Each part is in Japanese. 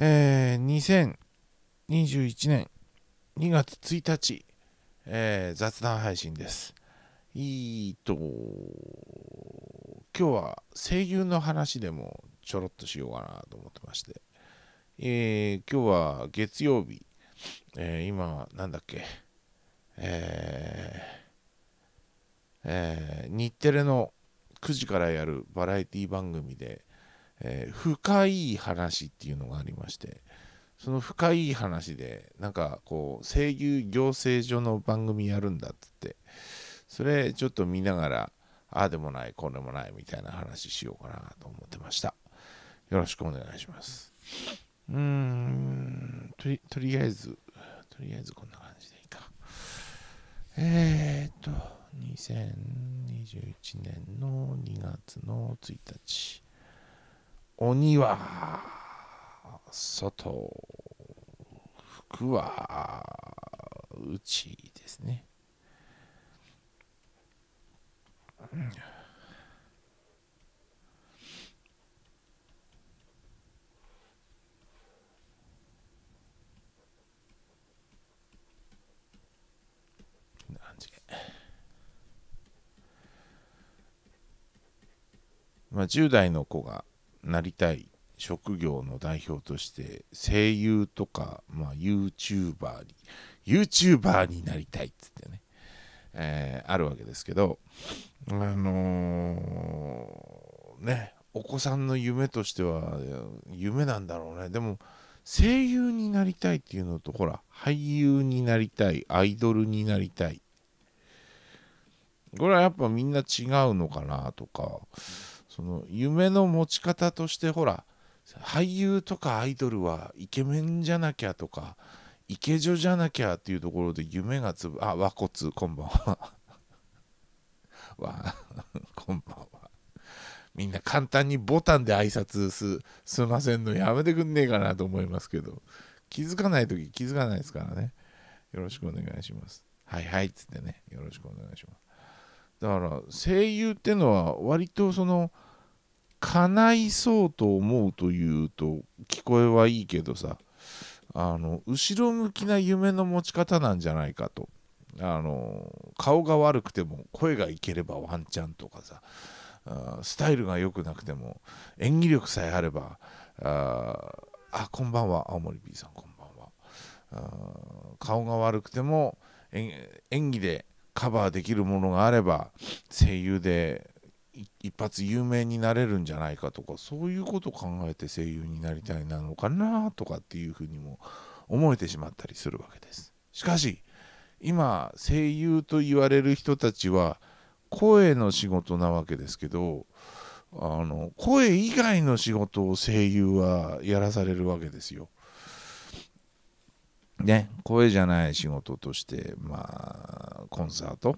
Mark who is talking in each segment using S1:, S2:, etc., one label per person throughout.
S1: えー、2021年2月1日、えー、雑談配信です。いいと、今日は声優の話でもちょろっとしようかなと思ってまして、えー、今日は月曜日、えー、今、なんだっけ、えーえー、日テレの9時からやるバラエティ番組で、えー、深い話っていうのがありましてその深い話でなんかこう声優行政所の番組やるんだっつってそれちょっと見ながらああでもないこうでもないみたいな話しようかなと思ってましたよろしくお願いしますうーんとりとりあえずとりあえずこんな感じでいいかえー、っと2021年の2月の1日鬼は外服は内ですね、んまあ、10代の子がなりたい職業の代表として声優とか、まあ、YouTuber に YouTuber になりたいっつってね、えー、あるわけですけどあのー、ねお子さんの夢としては夢なんだろうねでも声優になりたいっていうのとほら俳優になりたいアイドルになりたいこれはやっぱみんな違うのかなとかその夢の持ち方としてほら俳優とかアイドルはイケメンじゃなきゃとかイケ女じゃなきゃっていうところで夢がつぶあ和骨こんばんは わこんばんはみんな簡単にボタンで挨拶すすいませんのやめてくんねえかなと思いますけど気づかない時気づかないですからねよろしくお願いしますはいはいっつってねよろしくお願いしますだから声優ってのは割とその叶いそうと思うというと聞こえはいいけどさあの後ろ向きな夢の持ち方なんじゃないかとあの顔が悪くても声がいければワンチャンとかさスタイルが良くなくても演技力さえあればああこんばんは青森 B さんこんばんは顔が悪くても演技でカバーできるものがあれば声優で一発有名になれるんじゃないかとかそういうことを考えて声優になりたいなのかなとかっていうふうにも思えてしまったりするわけです。しかし今声優と言われる人たちは声の仕事なわけですけどあの声以外の仕事を声優はやらされるわけですよ。ね声じゃない仕事としてまあコンサート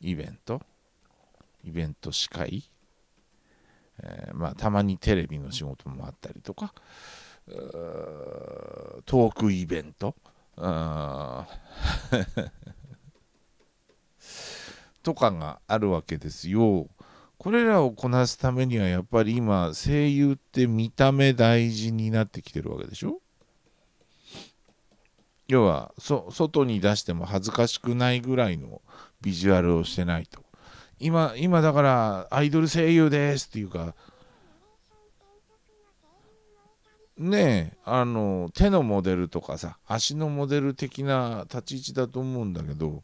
S1: イベントイベント司会、えー、まあ、たまにテレビの仕事もあったりとかトークイベント とかがあるわけですよ。これらをこなすためにはやっぱり今声優って見た目大事になってきてるわけでしょ要はそ外に出しても恥ずかしくないぐらいのビジュアルをしてないと今今だからアイドル声優ですっていうかねえあの手のモデルとかさ足のモデル的な立ち位置だと思うんだけど、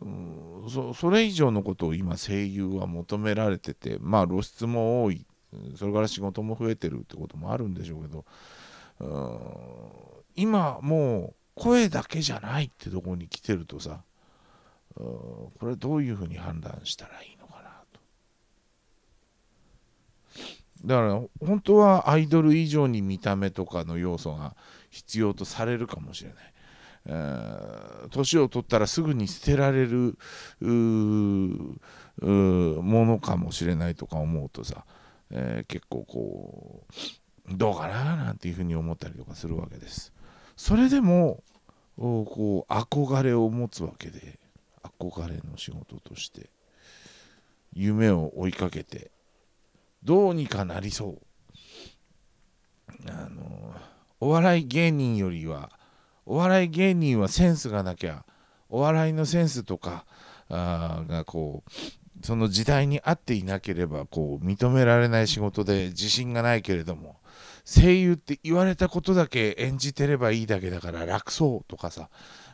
S1: うん、そそれ以上のことを今声優は求められててまあ露出も多いそれから仕事も増えてるってこともあるんでしょうけど、うん、今もう声だけじゃないってとこに来てるとさこれどういうふうに判断したらいいのかなと。だから本当はアイドル以上に見た目とかの要素が必要とされるかもしれない。年を取ったらすぐに捨てられるものかもしれないとか思うとさ、えー、結構こうどうかななんていうふうに思ったりとかするわけです。それでもこう憧れを持つわけで憧れの仕事として夢を追いかけてどうにかなりそうあのお笑い芸人よりはお笑い芸人はセンスがなきゃお笑いのセンスとかあがこうその時代に合っていなければこう認められない仕事で自信がないけれども声優って言われたことだけ演じてればいいだけだから楽そうとかさ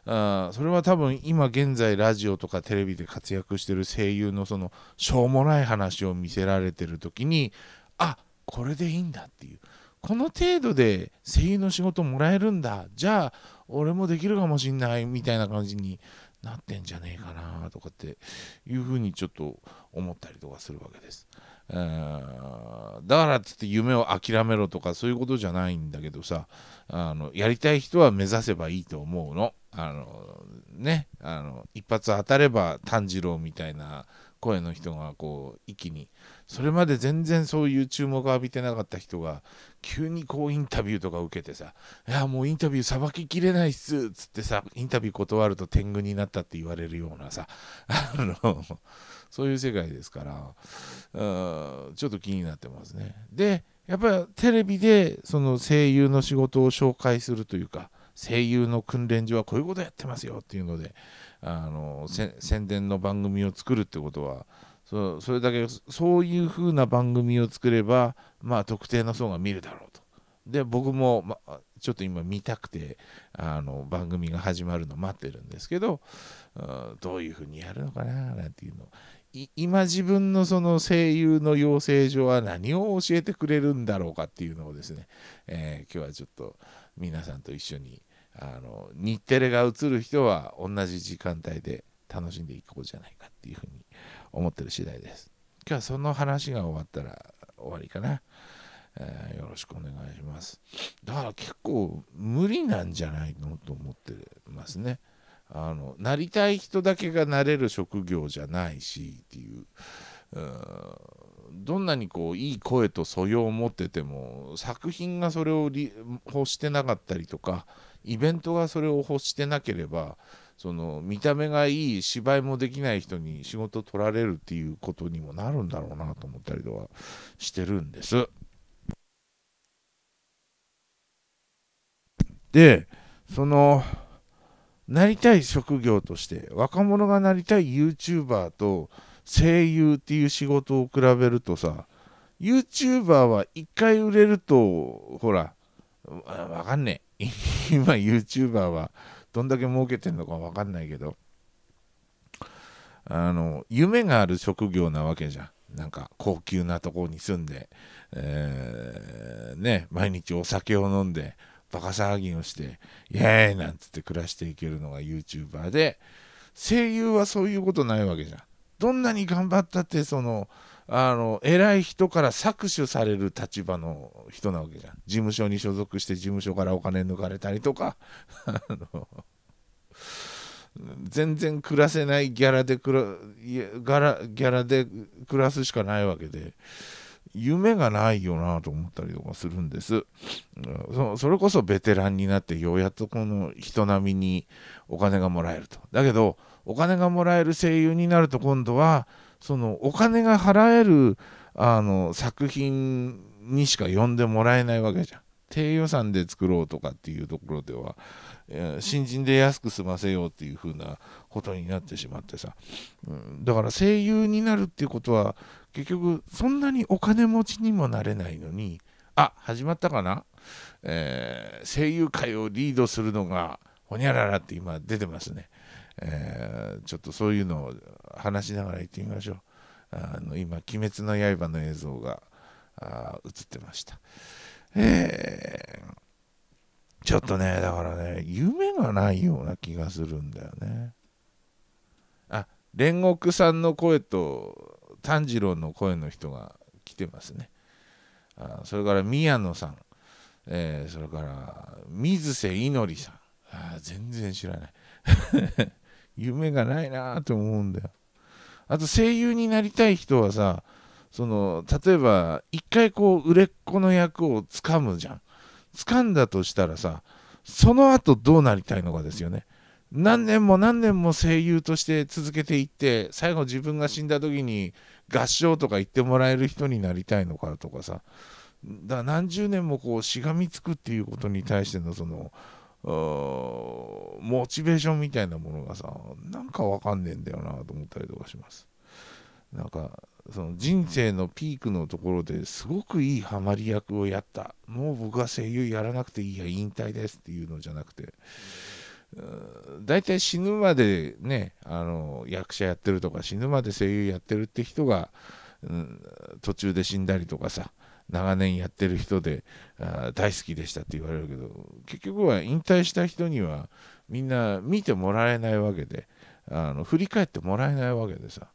S1: それは多分今現在ラジオとかテレビで活躍してる声優のそのしょうもない話を見せられてる時にあこれでいいんだっていうこの程度で声優の仕事もらえるんだじゃあ俺もできるかもしんないみたいな感じになってんじゃねえかなとかっていうふうにちょっと思ったりとかするわけです。だからっつって夢を諦めろとかそういうことじゃないんだけどさあのやりたい人は目指せばいいと思うの。あのねあの一発当たれば炭治郎みたいな声の人がこう一気にそれまで全然そういう注目を浴びてなかった人が急にこうインタビューとか受けてさ「いやもうインタビューさばききれないっす」っつってさインタビュー断ると天狗になったって言われるようなさ あのそういう世界ですからうんちょっと気になってますね。でやっぱりテレビでその声優の仕事を紹介するというか。声優の訓練所はこういうことやってますよっていうのであの宣伝の番組を作るってことはそそれだけそういう風な番組を作れば、まあ、特定の層が見るだろうと。で僕も、ま、ちょっと今見たくてあの番組が始まるの待ってるんですけど、うん、どういう風にやるのかななんていうの今自分のその声優の養成所は何を教えてくれるんだろうかっていうのをですね、えー、今日はちょっと皆さんと一緒にあの日テレが映る人は同じ時間帯で楽しんでいこうじゃないかっていうふうに思ってる次第です今日はその話が終わったら終わりかな、えー、よろしくお願いしますだから結構無理なんじゃないのと思ってますねあのなりたい人だけがなれる職業じゃないしっていうどんなにこういい声と素養を持ってても作品がそれを欲してなかったりとかイベントがそれを欲してなければその見た目がいい芝居もできない人に仕事取られるっていうことにもなるんだろうなと思ったりとかしてるんです。でそのなりたい職業として若者がなりたい YouTuber と声優っていう仕事を比べるとさ YouTuber は1回売れるとほらわかんねえ今 YouTuber はどんだけ儲けてるのか分かんないけどあの夢がある職業なわけじゃんなんか高級なとこに住んで、えー、ね毎日お酒を飲んでバカ騒ぎをしてイエーイなんつって暮らしていけるのが YouTuber で声優はそういうことないわけじゃんどんなに頑張ったってそのあの偉い人から搾取される立場の人なわけじゃん事務所に所属して事務所からお金抜かれたりとか あの全然暮らせないギャラでくらガラギャラで暮らすしかないわけで夢がないよなと思ったりとかするんですそそれこそベテランになってようやっとこの人並みにお金がもらえるとだけどお金がもらえる声優になると今度はそのお金が払えるあの作品にしか呼んでもらえないわけじゃん。低予算で作ろうとかっていうところでは、え新人で安く済ませようっていう風なことになってしまってさ、うん、だから声優になるっていうことは結局そんなにお金持ちにもなれないのにあ始まったかな、えー、声優界をリードするのがほにゃららって今出てますね、えー、ちょっとそういうのを話しながら行ってみましょう。あの今、鬼滅の刃の映像が映ってました。えー、ちょっとね、だからね、夢がないような気がするんだよね。あ、煉獄さんの声と炭治郎の声の人が来てますね。あそれから宮野さん、えー、それから水瀬いのりさん。あ全然知らない。夢がないなと思うんだよ。あと声優になりたい人はさその例えば一回こう売れっ子の役をつかむじゃん掴んだとしたらさその後どうなりたいのかですよね何年も何年も声優として続けていって最後自分が死んだ時に合唱とか言ってもらえる人になりたいのかとかさだ何十年もこうしがみつくっていうことに対してのそのモチベーションみたいなものがさなんかわかんねえんだよなと思ったりとかしますなんかその人生のピークのところですごくいいハマり役をやったもう僕は声優やらなくていいや引退ですっていうのじゃなくて大体死ぬまでねあの役者やってるとか死ぬまで声優やってるって人が、うん、途中で死んだりとかさ長年やってる人であ大好きでしたって言われるけど結局は引退した人にはみんな見てもらえないわけであの振り返ってもらえないわけでさ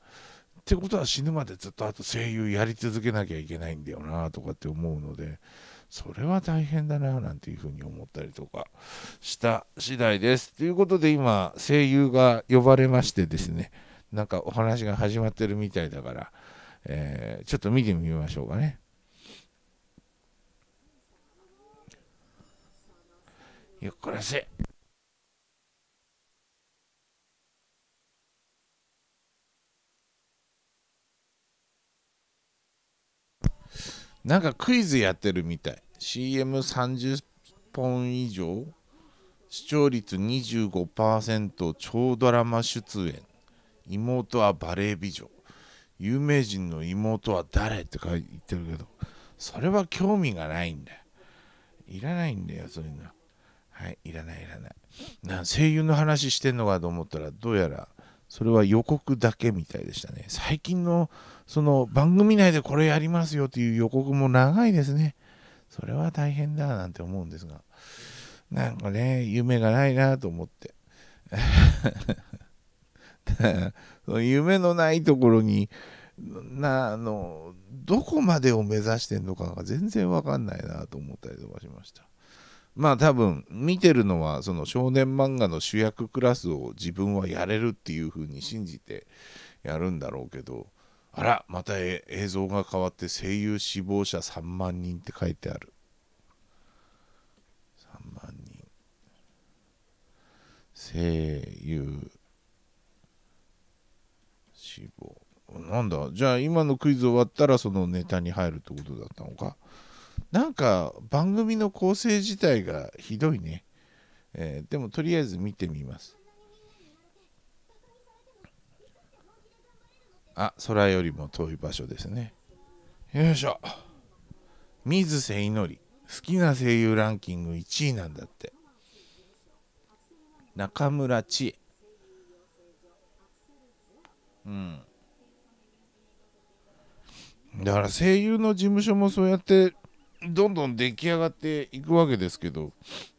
S1: ってことは死ぬまでずっとあと声優やり続けなきゃいけないんだよなとかって思うのでそれは大変だななんていうふうに思ったりとかした次第ですということで今声優が呼ばれましてですねなんかお話が始まってるみたいだから、えー、ちょっと見てみましょうかね。ゆっくせ。なんかクイズやってるみたい。CM30 本以上視聴率25%超ドラマ出演妹はバレエ美女有名人の妹は誰って書いてるけどそれは興味がないんだよいらないんだよそういうのはい、いらないいらない。な声優の話してんのかと思ったら、どうやらそれは予告だけみたいでしたね。最近のその番組内でこれやりますよという予告も長いですね。それは大変だなんて思うんですが、なんかね、夢がないなと思って。その夢のないところになあのどこまでを目指してんのかが全然わかんないなと思ったりとかしました。まあ多分見てるのはその少年漫画の主役クラスを自分はやれるっていう風に信じてやるんだろうけどあらまた映像が変わって声優死亡者3万人って書いてある3万人声優死亡なんだじゃあ今のクイズ終わったらそのネタに入るってことだったのかなんか番組の構成自体がひどいね、えー、でもとりあえず見てみますあ空よりも遠い場所ですねよいしょ水瀬いのり好きな声優ランキング1位なんだって中村知恵うんだから声優の事務所もそうやってどんどん出来上がっていくわけですけど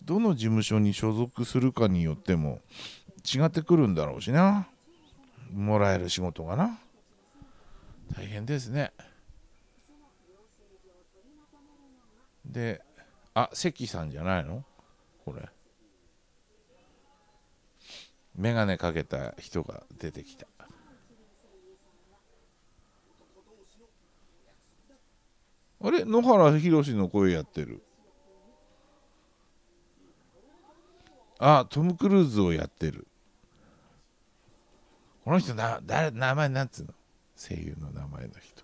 S1: どの事務所に所属するかによっても違ってくるんだろうしなもらえる仕事がな大変ですねであ関さんじゃないのこれ眼鏡かけた人が出てきたあれ野原ひろしの声やってるあトム・クルーズをやってるこの人な誰名前なんつうの声優の名前の人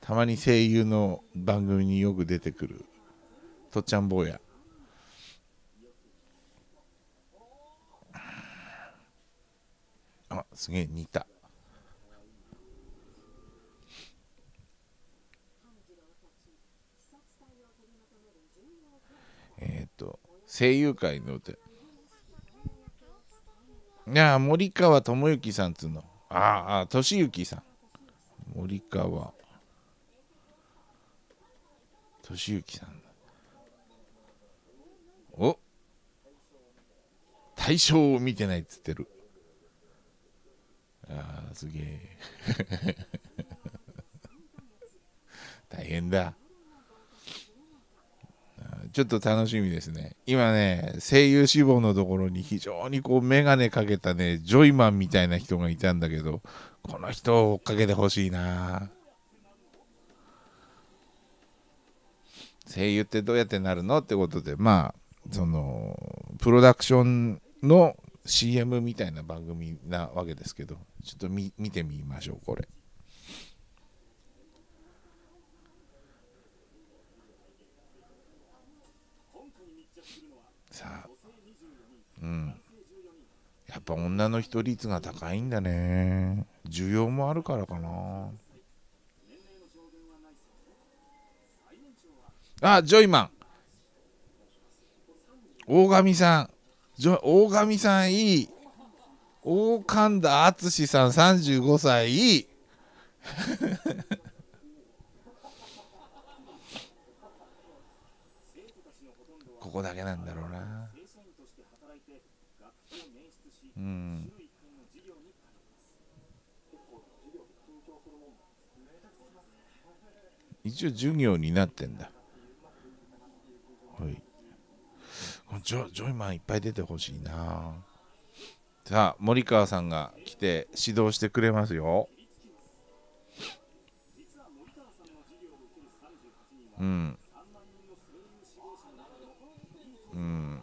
S1: たまに声優の番組によく出てくるとっちゃん坊やあすげえ似たえっ、ー、と、声優界の歌。いや森川智之さんっつうの。ああ、俊之さん。森川俊之さん。お大賞を見てないっつってる。ああ、すげえ。大変だ。ちょっと楽しみですね。今ね、声優志望のところに非常にこう、メガネかけたね、ジョイマンみたいな人がいたんだけど、この人を追っかけてほしいな声優ってどうやってなるのってことで、まあ、その、プロダクションの CM みたいな番組なわけですけど、ちょっと見てみましょう、これ。うん、やっぱ女の人率が高いんだね需要もあるからかなあジョイマン大神さんジョ大神さんいい大神田淳さん35歳いい
S2: ここだけなんだろうなうん、
S1: 一応授業になってんだはいジョジョイマンいっぱい出てほしいなさあ森川さんが来て指導してくれますようんうん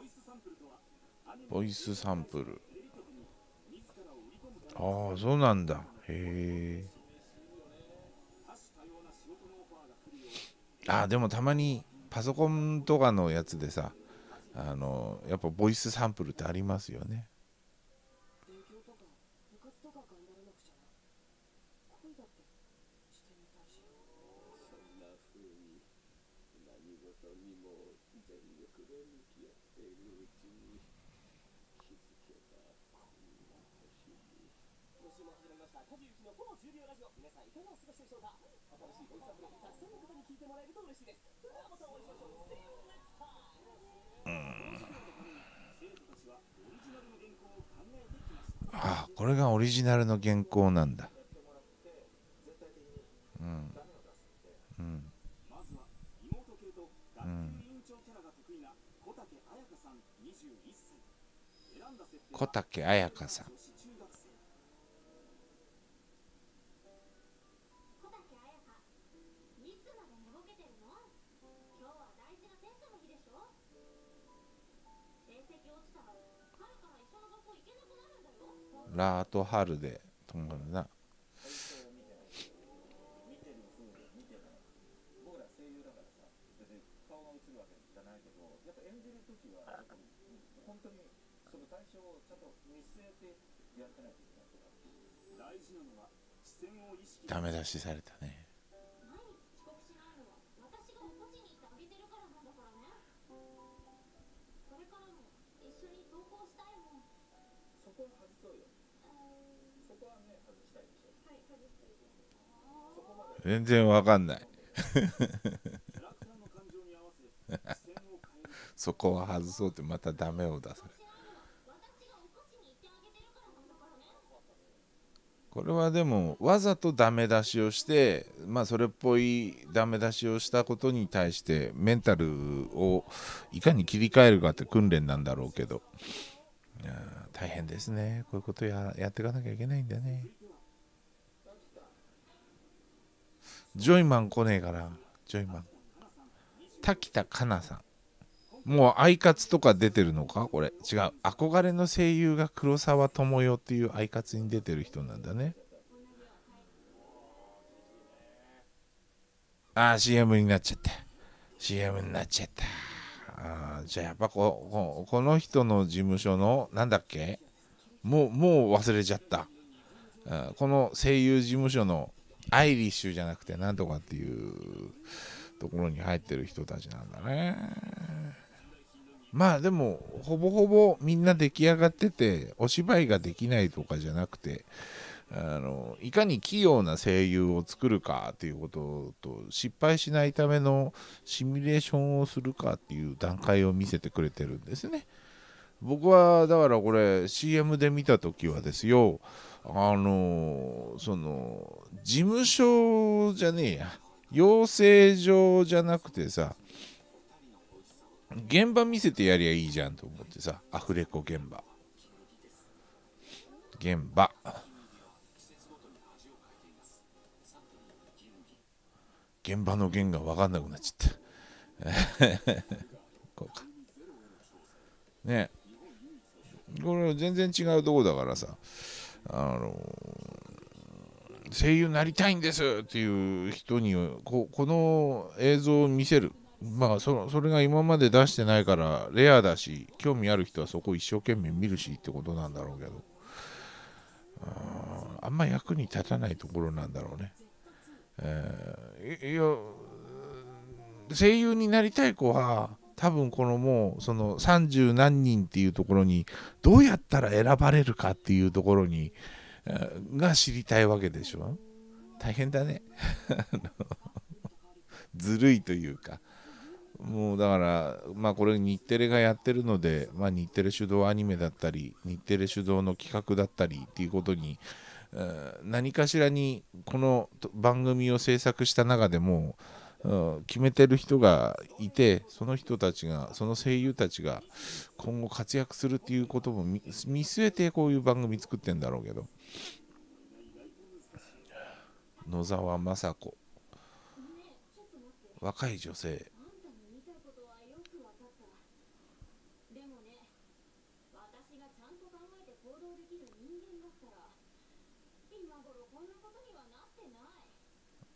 S1: ボイスサンプルああそうなんだへえあでもたまにパソコンとかのやつでさあのやっぱボイスサンプルってありますよねああこれがオリジナルの原稿なんだうんうんう
S2: ん小竹彩香さん
S1: ラートハルでとんがるな。ダメ出しされたね。そこを外そうよ全然わかんない そこは外そうってまたダメを出されるこれはでもわざとダメ出しをしてまあそれっぽいダメ出しをしたことに対してメンタルをいかに切り替えるかって訓練なんだろうけど。大変ですねこういうことややっていかなきゃいけないんだねジョイマン来ねえからジョイマン滝田香奈さんもうアイカツとか出てるのかこれ違う憧れの声優が黒沢智代っていうアイカツに出てる人なんだねああ CM になっちゃった CM になっちゃったあじゃあやっぱここの人の事務所のなんだっけもうもう忘れちゃったこの声優事務所のアイリッシュじゃなくてなんとかっていうところに入ってる人たちなんだねまあでもほぼほぼみんな出来上がっててお芝居ができないとかじゃなくてあのいかに器用な声優を作るかっていうことと失敗しないためのシミュレーションをするかっていう段階を見せてくれてるんですね。僕はだからこれ CM で見た時はですよあのその事務所じゃねえや養成所じゃなくてさ現場見せてやりゃいいじゃんと思ってさアフレコ現場現場現場の弦が分かんなくなっちゃった こうかねこれ全然違うとこだからさあの声優になりたいんですっていう人にここの映像を見せるまあそそれが今まで出してないからレアだし興味ある人はそこ一生懸命見るしってことなんだろうけどあんま役に立たないところなんだろうね。えー、声優になりたい子は多分このもうその30何人っていうところにどうやったら選ばれるかっていうところに、えー、が知りたいわけでしょ大変だね ずるいというかもうだからまあこれ日テレがやってるので、まあ、日テレ主導アニメだったり日テレ主導の企画だったりっていうことに何かしらにこの番組を制作した中でも決めてる人がいてその人たちがその声優たちが今後活躍するっていうことも見据えてこういう番組作ってんだろうけど野沢雅子若い女性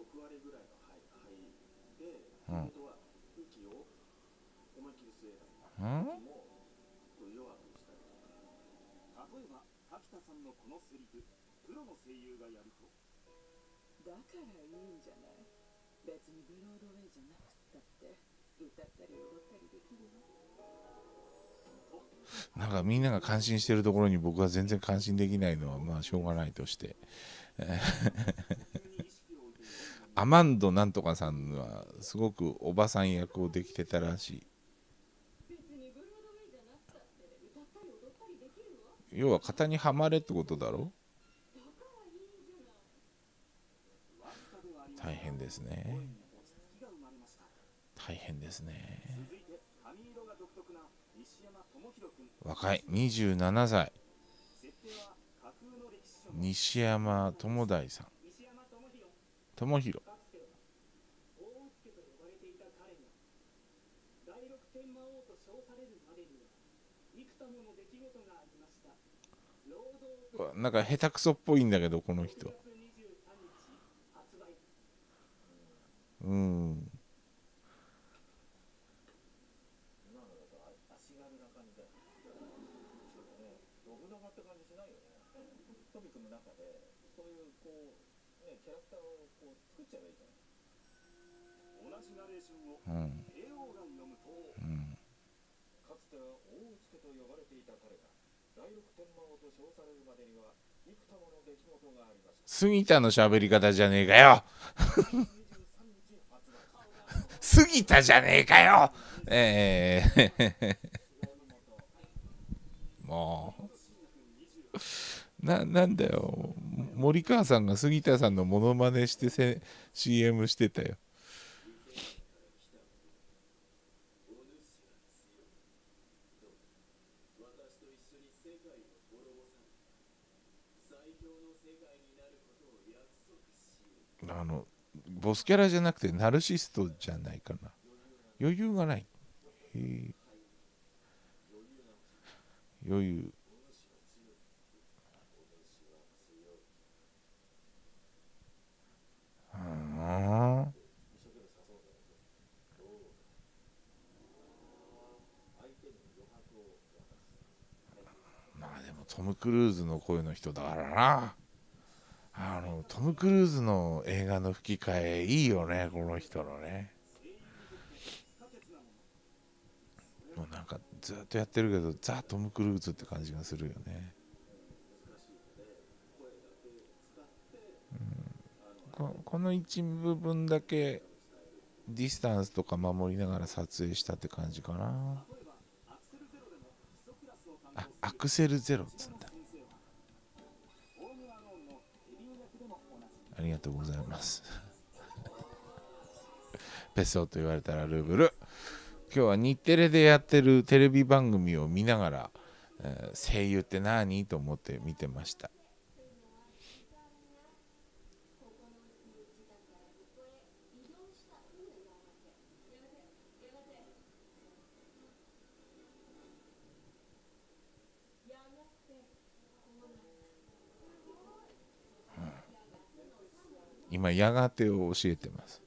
S2: 割ぐらいので、うん。たりうん、例えば滝田さんのこのセリフプロの声優がやるとだからいいんじゃない別にブロードウェイじゃなくったって歌ったり踊ったりできる
S1: わなんかみんなが感心してるところに僕は全然感心できないのはまあしょうがないとしてアマンドなんとかさんはすごくおばさん役をできてたらしい要は型にはまれってことだろ大変ですね大変ですね若い27歳西山智大さん友広なんか下手くそっぽいんだけどこの人うんうん、うん、かつては大内家と呼ばれていた彼が第六天魔王と称されるまでには幾多もの出来事がありました杉田の喋り方じゃねえかよ杉田じゃねえかよええー、もうななんだよ森川さんが杉田さんのモノマネして CM してたよボスキャラじゃなくてナルシストじゃないかな余裕がない余裕まあでもトム・クルーズの声の人だからなあのトム・クルーズの映画の吹き替えいいよねこの人のねもうなんかずっとやってるけどザ・トム・クルーズって感じがするよね、うん、この一部分だけディスタンスとか守りながら撮影したって感じかなあアクセルゼロっつうんだありがとうございます ペソと言われたらルーブル今日は日テレでやってるテレビ番組を見ながら、えー、声優って何と思って見てました今やがてを教えてます、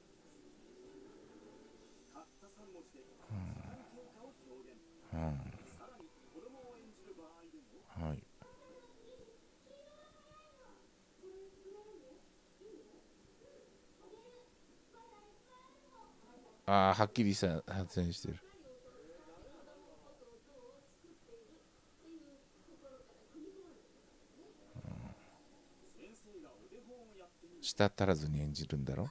S2: うんうん、はい
S1: ああはっきりさ発言してる舌足らずに演じるんだろ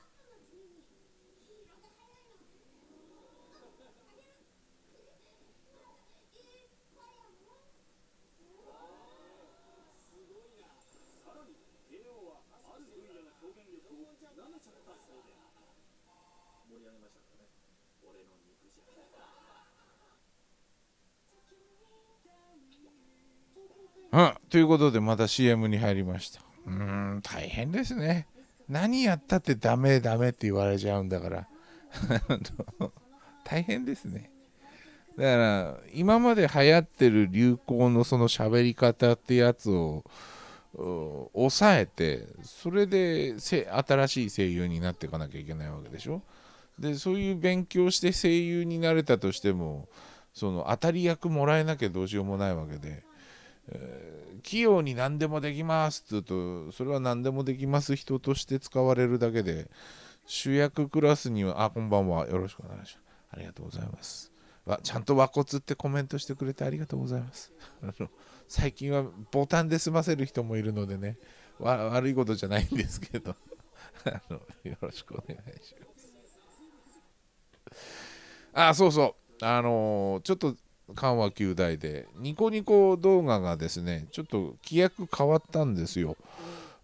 S1: うん、ということでまた CM に入りました。うん、大変ですね。何やったってダメダメって言われちゃうんだから 大変ですねだから今まで流行ってる流行のその喋り方ってやつを抑えてそれで新しい声優になっていかなきゃいけないわけでしょでそういう勉強して声優になれたとしてもその当たり役もらえなきゃどうしようもないわけでえ器用に何でもできますって言うとそれは何でもできます人として使われるだけで主役クラスにはあこんばんはよろしくお願いしますありがとうございますわちゃんと和骨ってコメントしてくれてありがとうございます最近はボタンで済ませる人もいるのでね悪いことじゃないんですけどあのよろしくお願いしますあそうそうあのー、ちょっと緩和球大でニコニコ動画がですねちょっと規約変わったんですよ。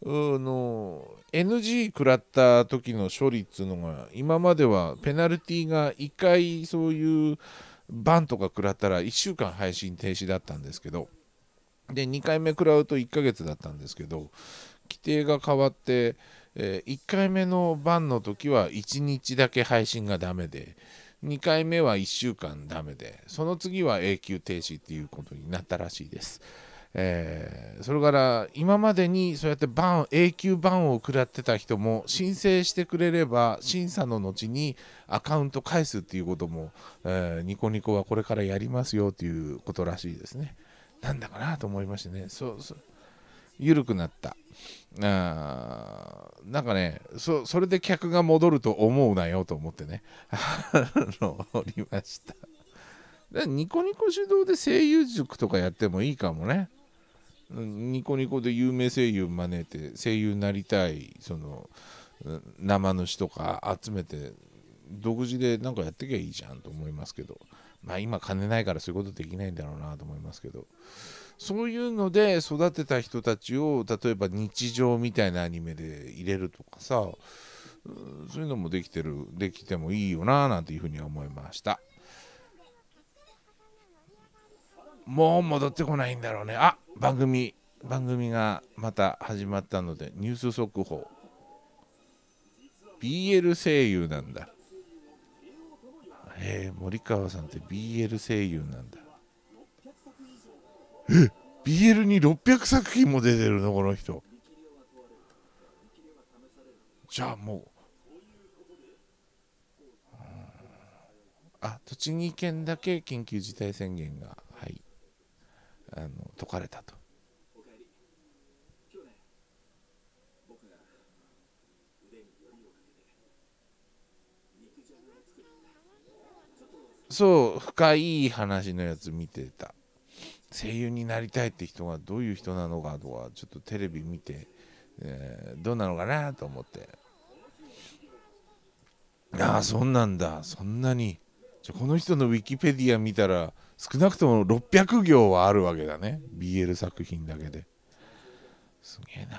S1: の NG 食らった時の処理っつうのが今まではペナルティが1回そういうバンとか食らったら1週間配信停止だったんですけどで2回目食らうと1ヶ月だったんですけど規定が変わって、え1回目のバンの時は1日だけ配信がダメで2回目は1週間ダメで、その次は永久停止っていうことになったらしいです。えー、それから今までにそうやってバン永久バンを食らってた人も申請してくれれば審査の後にアカウント返すっていうことも、えー、ニコニコはこれからやりますよということらしいですね。なんだかなと思いましてね。そうそう緩くなった。あなんかねそ、それで客が戻ると思うなよと思ってね、おりました。ニコニコ手動で声優塾とかやってもいいかもね。ニコニコで有名声優招いて声優になりたいその生主とか集めて独自で何かやってきゃいいじゃんと思いますけどまあ今金ないからそういうことできないんだろうなと思いますけど。そういうので育てた人たちを例えば日常みたいなアニメで入れるとかさそういうのもできてるできてもいいよななんていうふうには思いましたもう戻ってこないんだろうねあ番組番組がまた始まったのでニュース速報 BL 声優なんだへえ森川さんって BL 声優なんだえ BL に600作品も出てるのこの人じゃあもう、あん、あ栃木県だけ緊急事態宣言がはいあの解かれたとそう深い話のやつ見てた声優になりたいって人がどういう人なのかとかちょっとテレビ見て、えー、どうなのかなと思ってああそんなんだそんなにじゃこの人のウィキペディア見たら少なくとも600行はあるわけだね BL 作品だけですげえな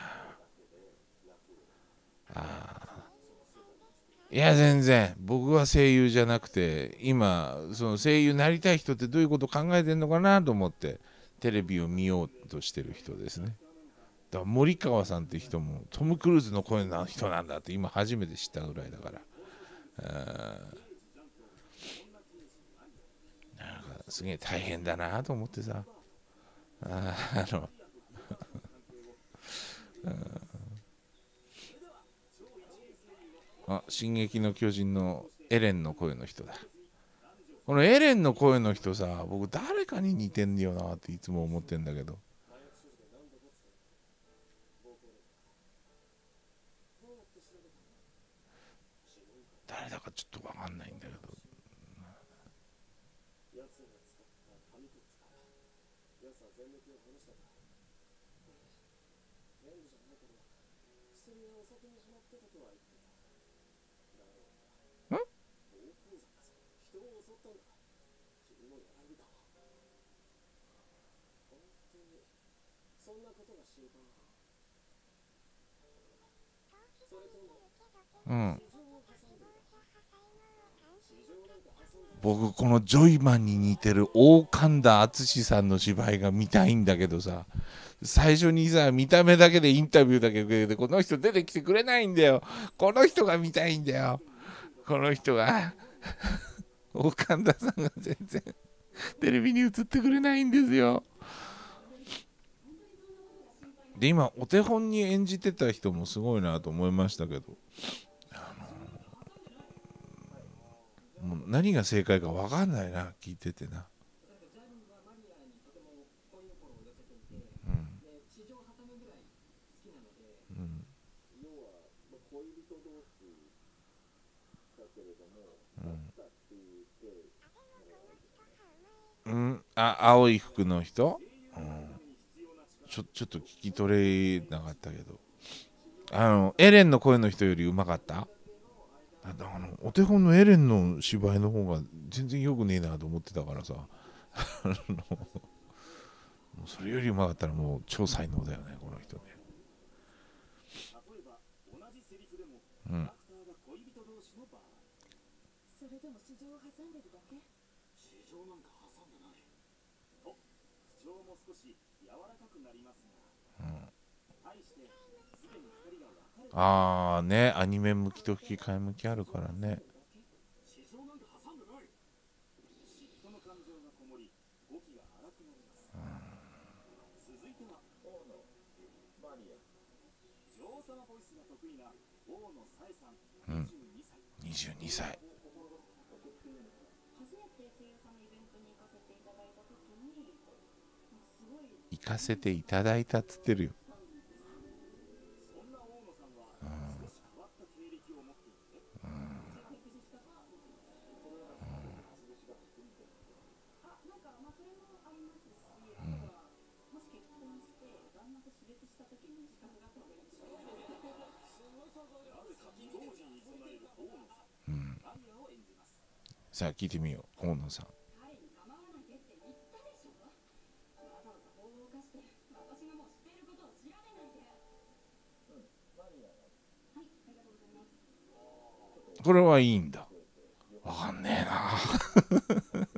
S1: ああいや全然僕は声優じゃなくて今その声優になりたい人ってどういうこと考えてんのかなと思ってテレビを見ようとしてる人ですねだから森川さんって人もトム・クルーズの声の人なんだって今初めて知ったぐらいだからなんかすげえ大変だなと思ってさあのうんあ「進撃の巨人」のエレンの声の人だこのエレンの声の人さ僕誰かに似てんよなっていつも思ってんだけどうん僕このジョイマンに似てる大神田淳さんの芝居が見たいんだけどさ最初にさ見た目だけでインタビューだけ受けてこの人出てきてくれないんだよこの人が見たいんだよこの人が大神田さんが全然テレビに映ってくれないんですよで今お手本に演じてた人もすごいなと思いましたけど、あのー、もう何が正解か分かんないな聞いててな。うん、あ青い服の人ちょちょっと聞き取れなかったけどあのエレンの声の人よりうまかったあのお手本のエレンの芝居の方が全然よくねえなと思ってたからさそれよりうまかったらもう超才能だよねこの人ねうんああねアニメ向きと吹き替え向きあるからねうん、22歳行かせていただいたっつってるよ聞いてみよう本野さんこれはいいんだわかんねえな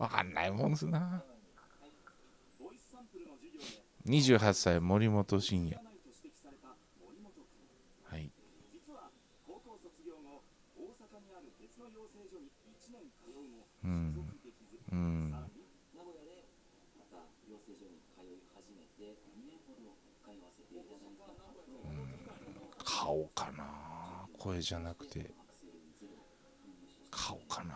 S1: わかんないもんすな28歳森本慎也声じゃなくて顔かな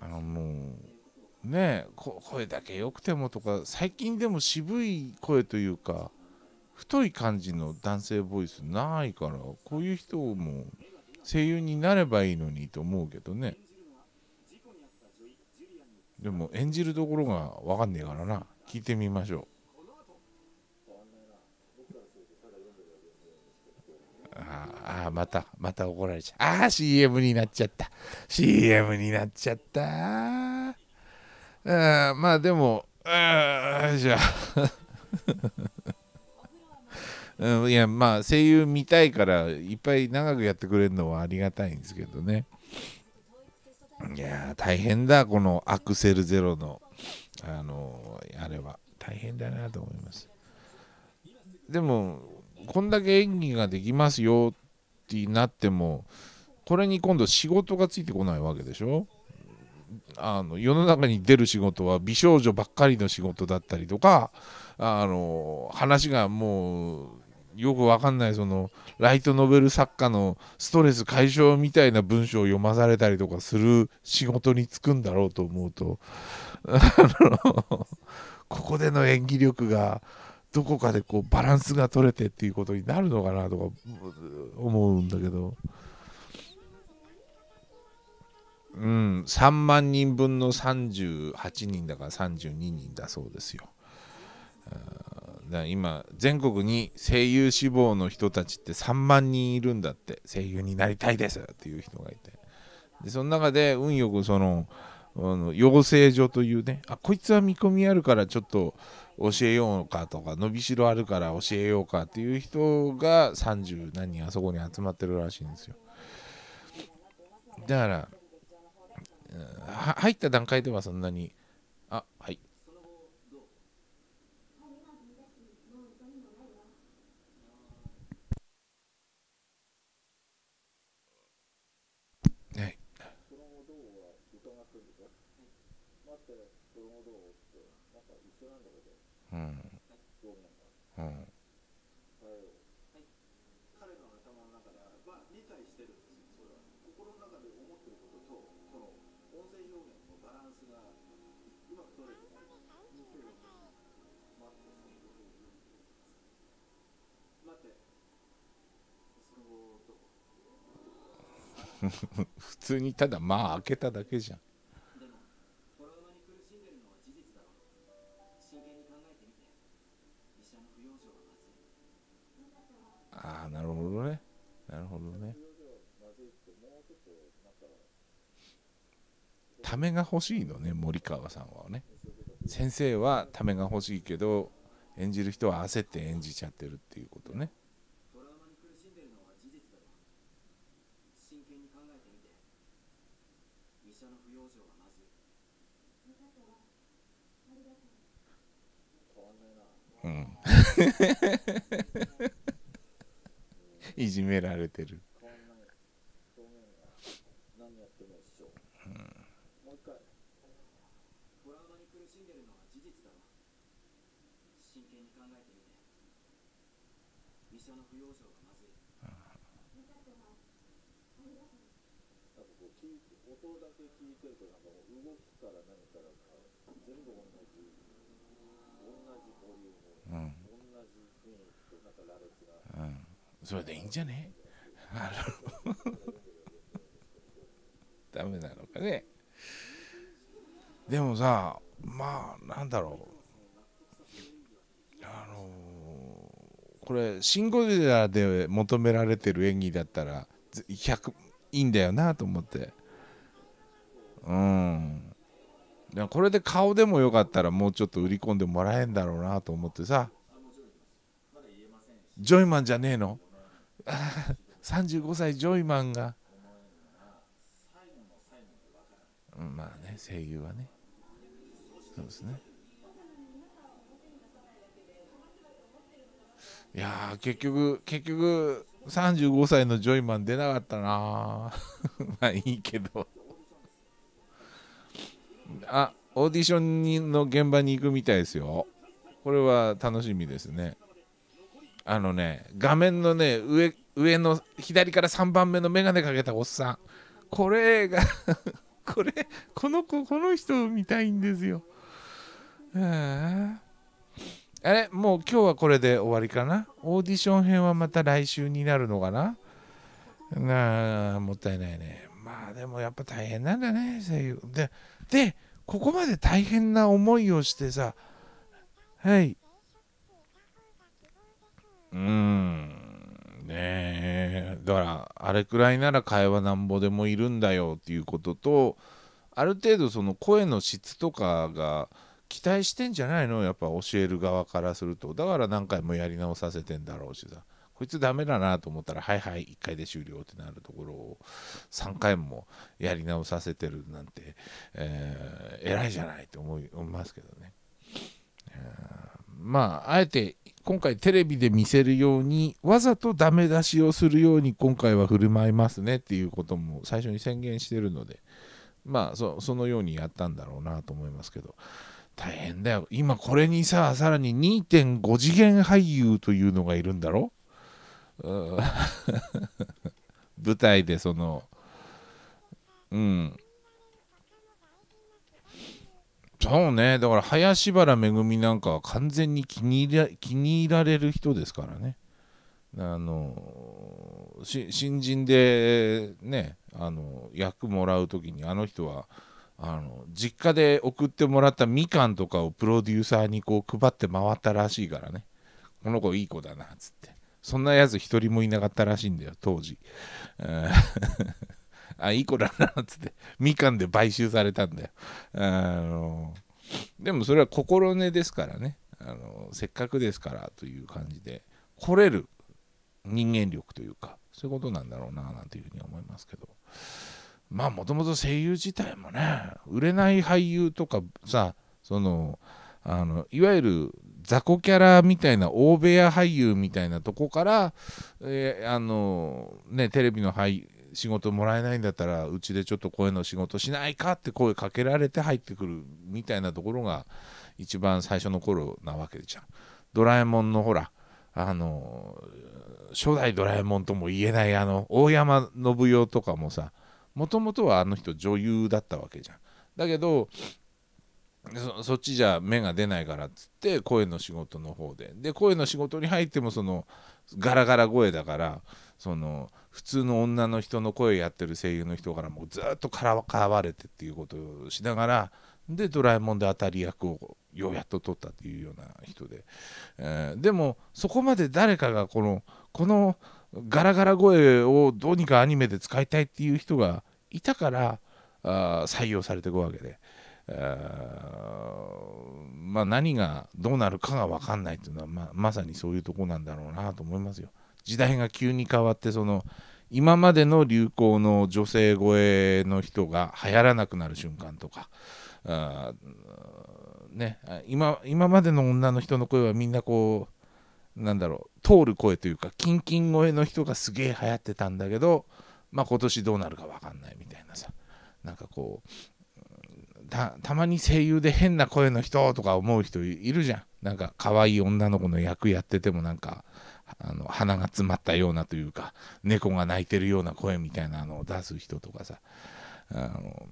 S1: あのもうねえ声だけ良くてもとか最近でも渋い声というか太い感じの男性ボイスないからこういう人も声優になればいいのにと思うけどね。でも演じるところが分かんねえからな聞いてみましょうああまたまた怒られちゃうああ CM になっちゃった CM になっちゃったあまあでもああじゃあ いやまあ声優見たいからいっぱい長くやってくれるのはありがたいんですけどねいや大変だこのアクセルゼロのあのあれは大変だなと思いますでもこんだけ演技ができますよってなってもこれに今度仕事がついてこないわけでしょあの世の中に出る仕事は美少女ばっかりの仕事だったりとかあの話がもうよくわかんないそのライトノベル作家のストレス解消みたいな文章を読まされたりとかする仕事に就くんだろうと思うと あのここでの演技力がどこかでこうバランスが取れてっていうことになるのかなとか思うんだけど。うん、3万人分の38人だから32人だそうですよ。うんだ今全国に声優志望の人たちって3万人いるんだって声優になりたいですっていう人がいてでその中で運よくそのあの養成所というねあこいつは見込みあるからちょっと教えようかとか伸びしろあるから教えようかっていう人が30何人あそこに集まってるらしいんですよだから入った段階ではそんなにあはい 普通にただまあ開けただけじゃんああなるほどねなるほどねためが欲しいのね森川さんはね先生はためが欲しいけど演じる人は焦って演じちゃってるっていうことねうん いじめられてる、うん、音だけ聞いてるとなんかもう動きから何から全部同じ同じボリュームうん、それでいいんじゃね ダメなのかねでもさまあなんだろうあのー、これ「シン・ゴジラ」で求められてる演技だったら100いいんだよなと思ってうんこれで顔でもよかったらもうちょっと売り込んでもらえんだろうなと思ってさジョイマンじゃねえの35 歳ジョイマンがまあね声優はねそうですねいや結局結局35歳のジョイマン出なかったな まあいいけどあオーディションの現場に行くみたいですよこれは楽しみですねあのね画面のね上上の左から3番目の眼鏡かけたおっさんこれが これこの子この人を見たいんですよああれもう今日はこれで終わりかなオーディション編はまた来週になるのかななあもったいないねまあでもやっぱ大変なんだね声優ででここまで大変な思いをしてさはいだからあれくらいなら会話なんぼでもいるんだよっていうこととある程度その声の質とかが期待してんじゃないのやっぱ教える側からするとだから何回もやり直させてんだろうしさこいつダメだなと思ったらはいはい1回で終了ってなるところを3回もやり直させてるなんて、えー、偉いじゃないと思いますけどね。えーまああえて今回テレビで見せるようにわざとダメ出しをするように今回は振る舞いますねっていうことも最初に宣言してるのでまあそのようにやったんだろうなと思いますけど大変だよ今これにささらに2.5次元俳優というのがいるんだろ 舞台でそのうんそうねだから林原めぐみなんかは完全に気に入ら気に入られる人ですからねあの新人でねあの役もらう時にあの人はあの実家で送ってもらったみかんとかをプロデューサーにこう配って回ったらしいからねこの子いい子だなっつってそんなやつ一人もいなかったらしいんだよ当時。あいい子だなつって みかんで買収されたんだよあのでもそれは心根ですからねあのせっかくですからという感じで来れる人間力というかそういうことなんだろうななんていうふうに思いますけどまあもともと声優自体もね売れない俳優とかさそのあのいわゆる雑魚キャラみたいな大部屋俳優みたいなとこから、えー、あのね、テレビの俳仕事もらえないんだったらうちでちょっと声の仕事しないかって声かけられて入ってくるみたいなところが一番最初の頃なわけじゃん。ドラえもんのほらあの初代ドラえもんとも言えないあの大山信代とかもさもともとはあの人女優だったわけじゃん。だけどそっちじゃ芽が出ないからっつって声の仕事の方でで声の仕事に入ってもそのガラガラ声だからその普通の女の人の声やってる声優の人からもずっとからかわれてっていうことをしながらで「ドラえもん」で当たり役をようやっと取ったっていうような人で、えー、でもそこまで誰かがこのこのガラガラ声をどうにかアニメで使いたいっていう人がいたからあ採用されていくわけで。まあ、何がどうなるかが分かんないというのは、まあ、まさにそういうとこなんだろうなと思いますよ。時代が急に変わってその今までの流行の女性声の人が流行らなくなる瞬間とかあ、ね、今今までの女の人の声はみんなこうなんだろう通る声というかキンキン声の人がすげえ流行ってたんだけど、まあ、今年どうなるか分かんないみたいなさなんかこうたたまに声優で変な声の人とか思う人いるじゃんなんか可愛い女の子の役やっててもなんかあの鼻が詰まったようなというか猫が鳴いてるような声みたいなのを出す人とかさあの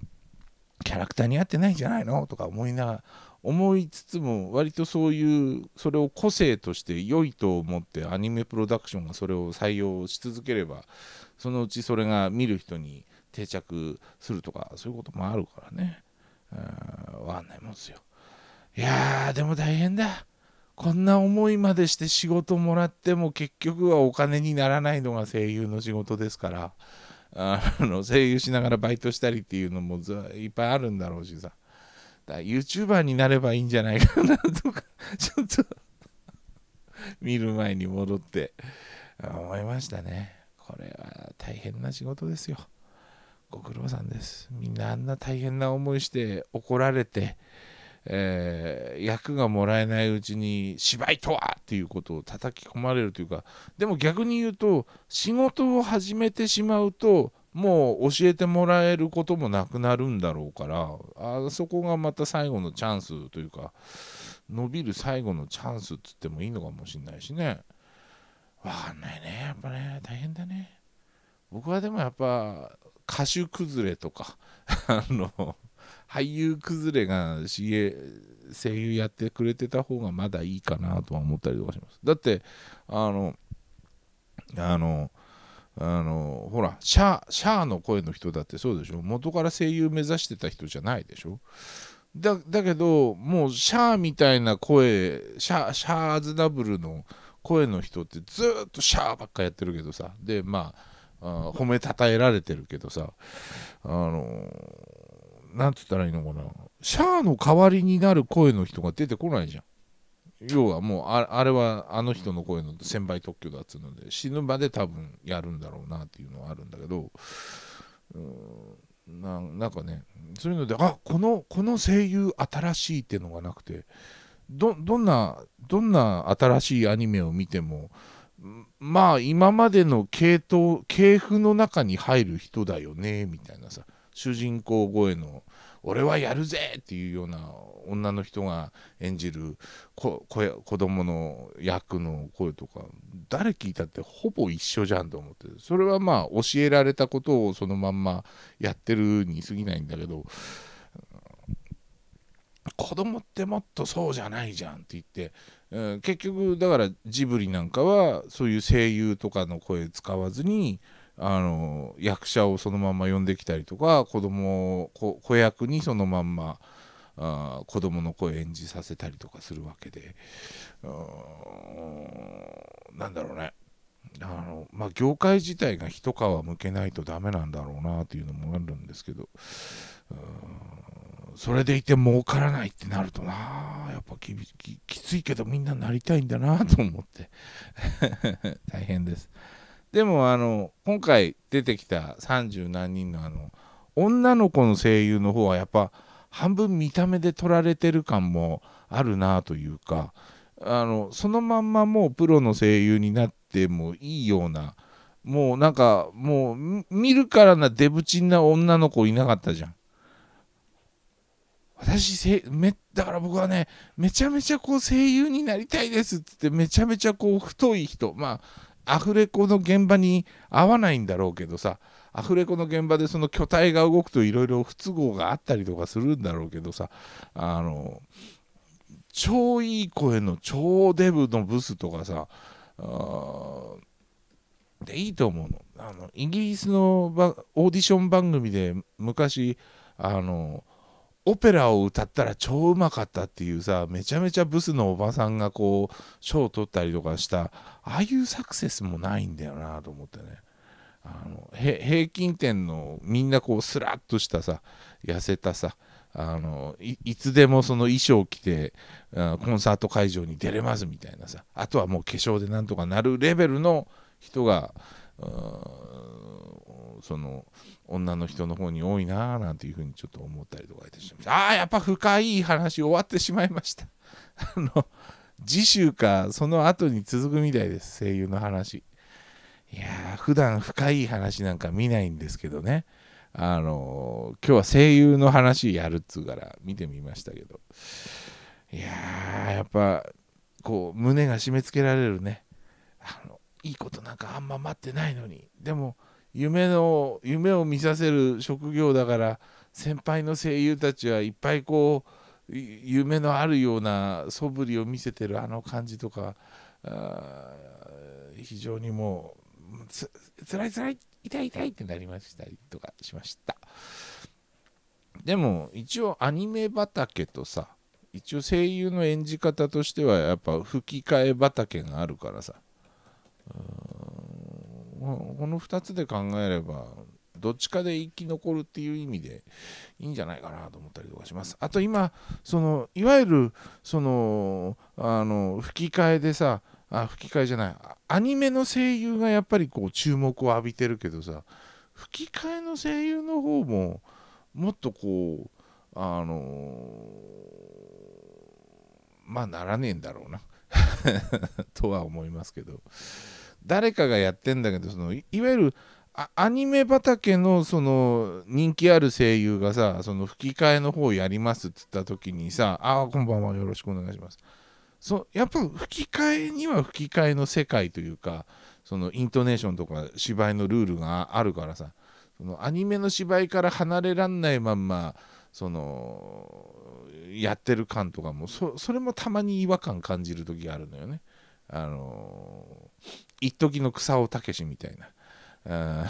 S1: キャラクターに合ってないんじゃないのとか思いながら思いつつも割とそういうそれを個性として良いと思ってアニメプロダクションがそれを採用し続ければそのうちそれが見る人に定着するとかそういうこともあるからねうん分かんないもんですよいやーでも大変だこんな思いまでして仕事もらっても結局はお金にならないのが声優の仕事ですからあの声優しながらバイトしたりっていうのもいっぱいあるんだろうしさだ YouTuber になればいいんじゃないかなとか ちょっと見る前に戻って思いましたねこれは大変な仕事ですよご苦労さんですみんなあんな大変な思いして怒られてえー、役がもらえないうちに芝居とはっていうことを叩き込まれるというかでも逆に言うと仕事を始めてしまうともう教えてもらえることもなくなるんだろうからあそこがまた最後のチャンスというか伸びる最後のチャンスっつってもいいのかもしれないしねわかんないねやっぱね大変だね僕はでもやっぱ歌手崩れとか あの俳優崩れが CA 声優やってくれてた方がまだいいかなとは思ったりとかしますだってあのあのあのほらシャシャーの声の人だってそうでしょ元から声優目指してた人じゃないでしょだだけどもうシャーみたいな声シャシャーズダブルの声の人ってずっとシャーばっかやってるけどさでまああ褒めたたえられてるけどさあのなんつったらいいのかなシャアの代わりになる声の人が出てこないじゃん要はもうあれはあの人の声の先輩特許だっつうので死ぬまで多分やるんだろうなっていうのはあるんだけどうんなんかねそういうのであこのこの声優新しいっていうのがなくてどんなどんな新しいアニメを見てもまあ今までの系統系譜の中に入る人だよねみたいなさ主人公声の「俺はやるぜ!」っていうような女の人が演じる子子供の役の声とか誰聞いたってほぼ一緒じゃんと思ってそれはまあ教えられたことをそのまんまやってるに過ぎないんだけど子供ってもっとそうじゃないじゃんって言って、結局だからジブリなんかはそういう声優とかの声使わずにあの役者をそのまま呼んできたりとか子供を子役にそのまんまあ子供の声演じさせたりとかするわけでなんだろうねあの、まあ、業界自体が一皮むけないとダメなんだろうなというのもあるんですけどそれでいて儲からないってなるとなやっぱきききついけどみんななりたいんだなと思って 大変です。でもあの今回出てきた三十何人のあの女の子の声優の方はやっぱ半分見た目で取られてる感もあるなというかあのそのまんまもうプロの声優になってもいいようなもうなんかもう見るからなデブチンな女の子いなかったじゃん。私せめだから僕はねめちゃめちゃこう声優になりたいですっつってめちゃめちゃこう太い人まあアフレコの現場に合わないんだろうけどさアフレコの現場でその巨体が動くといろいろ不都合があったりとかするんだろうけどさあの超いい声の超デブのブスとかさでいいと思うのあのイギリスのオーディション番組で昔あのオペラを歌ったら超うまかったっていうさめちゃめちゃブスのおばさんがこう賞を取ったりとかしたああいうサクセスもないんだよなと思ってねあの平均点のみんなこうスラッとしたさ痩せたさあのいつでもその衣装着てコンサート会場に出れますみたいなさあとはもう化粧でなんとかなるレベルの人がその。女の人の方に多いなあなんていうふうにちょっと思ったりとかいたしましたああやっぱ深い話終わってしまいました あの次週かその後に続くみたいです声優の話いやー普段深い話なんか見ないんですけどねあのー、今日は声優の話やるっつうから見てみましたけどいやーやっぱこう胸が締め付けられるねあのいいことなんかあんま待ってないのにでも夢の夢を見させる職業だから先輩の声優たちはいっぱいこう夢のあるような素振りを見せてるあの感じとか非常にもうつつらいつらい痛い痛いってなりましたりとかしましたでも一応アニメ畑とさ一応声優の演じ方としてはやっぱ吹き替え畑があるからさうんこの2つで考えればどっちかで生き残るっていう意味でいいんじゃないかなと思ったりとかします。あと今そのいわゆるそのあの吹き替えでさあ吹き替えじゃないアニメの声優がやっぱりこう注目を浴びてるけどさ吹き替えの声優の方ももっとこうあのまあならねえんだろうな とは思いますけど。誰かがやってんだけどそのいわゆるアニメ畑のその人気ある声優がさその吹き替えの方をやりますっつった時にさ「ああこんばんはよろしくお願いします」そやっぱ吹き替えには吹き替えの世界というかそのイントネーションとか芝居のルールがあるからさそのアニメの芝居から離れらんないまんまそのやってる感とかもそれもたまに違和感感じる時があるのよね。あの一時の草尾武みたいな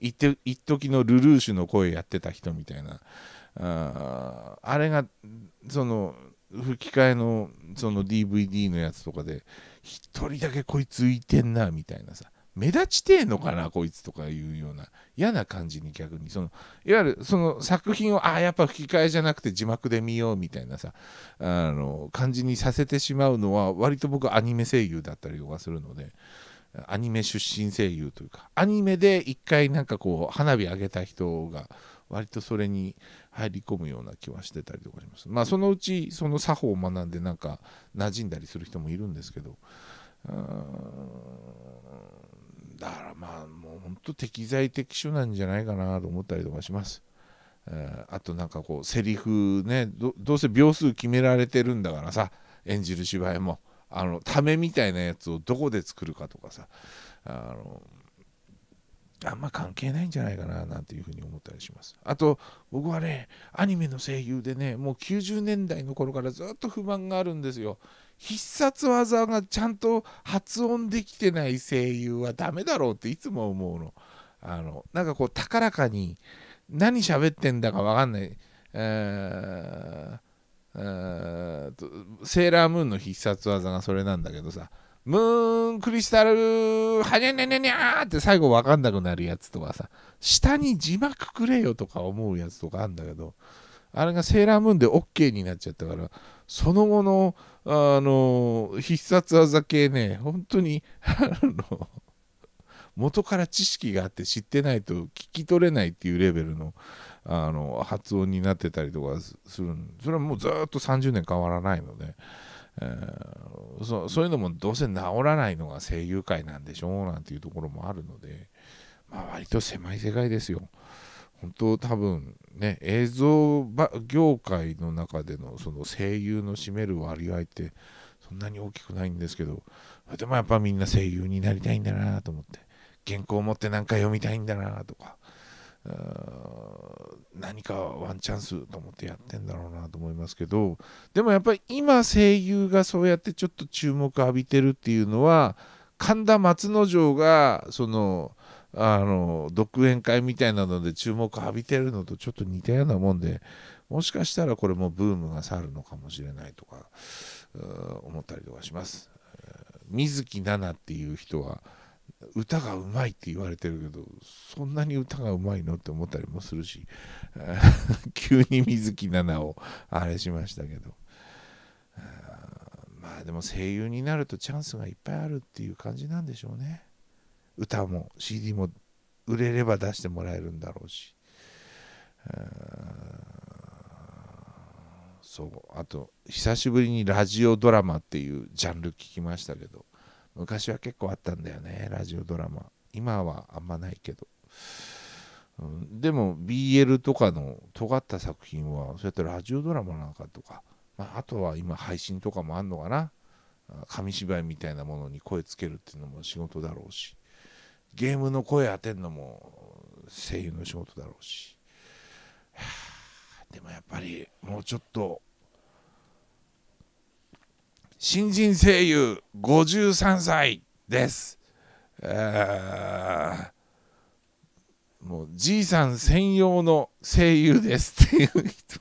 S1: 一時のルルーシュの声やってた人みたいなああれがその吹き替えのその DVD のやつとかで1人だけこいつ浮いてんなみたいなさ目立ちてえのかなこいつとかいうような嫌な感じに逆にそのいわゆるその作品をああやっぱ吹き替えじゃなくて字幕で見ようみたいなさあの感じにさせてしまうのは割と僕アニメ声優だったりとかするのでアニメ出身声優というかアニメで一回なんかこう花火上げた人が割とそれに入り込むような気はしてたりとかしますまあそのうちその作法を学んでなんか馴染んだりする人もいるんですけどだからまあもうほんと適材適所なんじゃないかなと思ったりとかしますあとなんかこうセリフねどうせ秒数決められてるんだからさ演じる芝居も。あのためみたいなやつをどこで作るかとかさあのあんま関係ないんじゃないかななんていうふうに思ったりします。あと僕はねアニメの声優でねもう90年代の頃からずっと不満があるんですよ。必殺技がちゃんと発音できてない声優はダメだろうっていつも思うの。あのなんかこう高らかに何喋ってんだか分かんない。えーーセーラームーンの必殺技がそれなんだけどさ、ムーンクリスタル、ハニャニャニャニャーって最後わかんなくなるやつとかさ、下に字幕くれよとか思うやつとかあるんだけど、あれがセーラームーンで OK になっちゃったから、その後の、あの、必殺技系ね、本当に、あの、元から知識があって知ってないと聞き取れないっていうレベルのあの発音になってたりとかするそれはもうずっと30年変わらないので、えー、そそういうのもどうせ治らないのが声優界なんでしょうなんていうところもあるので、まあ、割と狭い世界ですよ。本当多分ね映像業界の中でのその声優の占める割合ってそんなに大きくないんですけどでもやっぱみんな声優になりたいんだなと思って原稿を持って何か読みたいんだなとか何かワンチャンスと思ってやってんだろうなと思いますけどでもやっぱり今声優がそうやってちょっと注目浴びてるっていうのは神田松之丞がそのあの独演会みたいなので注目浴びてるのとちょっと似たようなもんでもしかしたらこれもブームが去るのかもしれないとか思ったりとかします。水木奈々っていう人は歌がうまいって言われてるけどそんなに歌がうまいのって思ったりもするし 急に水木奈々をあれしましたけどまあでも声優になるとチャンスがいっぱいあるっていう感じなんでしょうね歌も CD も売れれば出してもらえるんだろうしそうあと久しぶりにラジオドラマっていうジャンル聞きましたけど昔は結構あったんだよねラジオドラマ今はあんまないけど、うん、でも BL とかの尖った作品はそうやってラジオドラマなんかとか、まあ、あとは今配信とかもあんのかな紙芝居みたいなものに声つけるっていうのも仕事だろうしゲームの声当てるのも声優の仕事だろうしでもやっぱりもうちょっと新人声優53歳です。もうじいさん専用の声優ですっていう人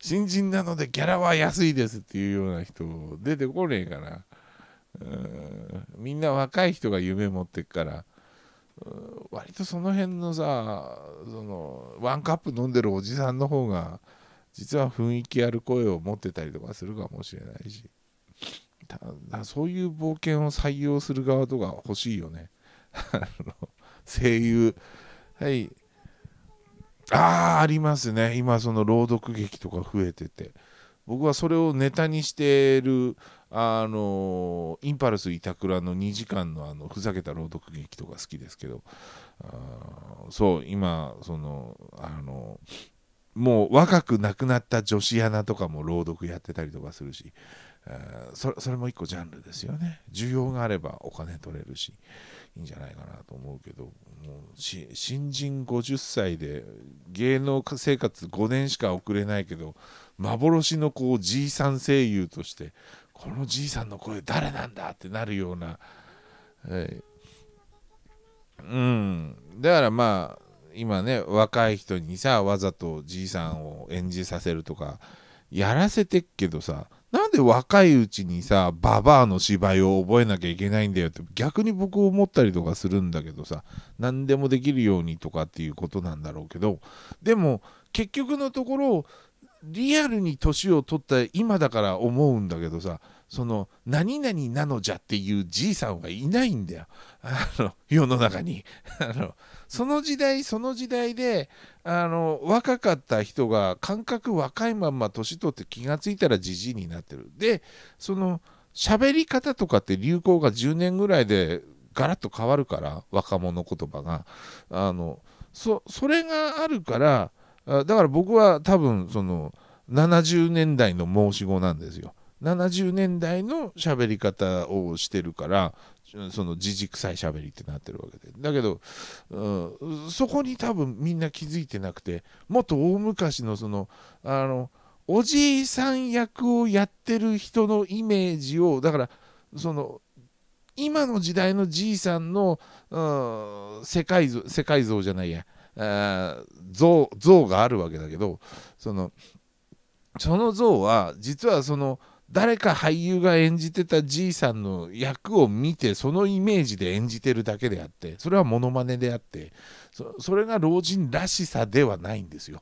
S1: 新人なのでギャラは安いですっていうような人出てこねえかなうんみんな若い人が夢持ってっから割とその辺のさそのワンカップ飲んでるおじさんの方が実は雰囲気ある声を持ってたりとかするかもしれないし、そういう冒険を採用する側とか欲しいよね。声優。はい。ああ、ありますね。今、その朗読劇とか増えてて。僕はそれをネタにしてる、あのインパルス板倉の2時間のあのふざけた朗読劇とか好きですけど、あそう、今、その、あのもう若く亡くなった女子アナとかも朗読やってたりとかするし、えそれそれも一個ジャンルですよね需要があればお金取れるしいいんじゃないかなと思うけどもう新人50歳で芸能生活5年しか送れないけど幻のこうじいさん声優としてこのじいさんの声誰なんだってなるような、はい、うんだからまあ今ね若い人にさわざとじいさんを演じさせるとかやらせてっけどさなんで若いうちにさババアの芝居を覚えなきゃいけないんだよって逆に僕思ったりとかするんだけどさ何でもできるようにとかっていうことなんだろうけどでも結局のところリアルに年を取った今だから思うんだけどさその何々なのじゃっていうじいさんはいないんだよあの世の中に あのその時代その時代であの若かった人が感覚若いまんま年取って気が付いたらじじいになってるでその喋り方とかって流行が10年ぐらいでガラッと変わるから若者言葉があのそれがあるからだから僕は多分その70年代の申し子なんですよ70年代の喋り方をしてるからそのじじくさい喋りってなってるわけでだけど、うん、そこに多分みんな気づいてなくてもっと大昔のそのあのおじいさん役をやってる人のイメージをだからその今の時代のじいさんの、うん、世界像世界像じゃないや像像があるわけだけどそのその像は実はその。誰か俳優が演じてたじいさんの役を見てそのイメージで演じてるだけであってそれはモノマネであってそれが老人らしさではないんですよ。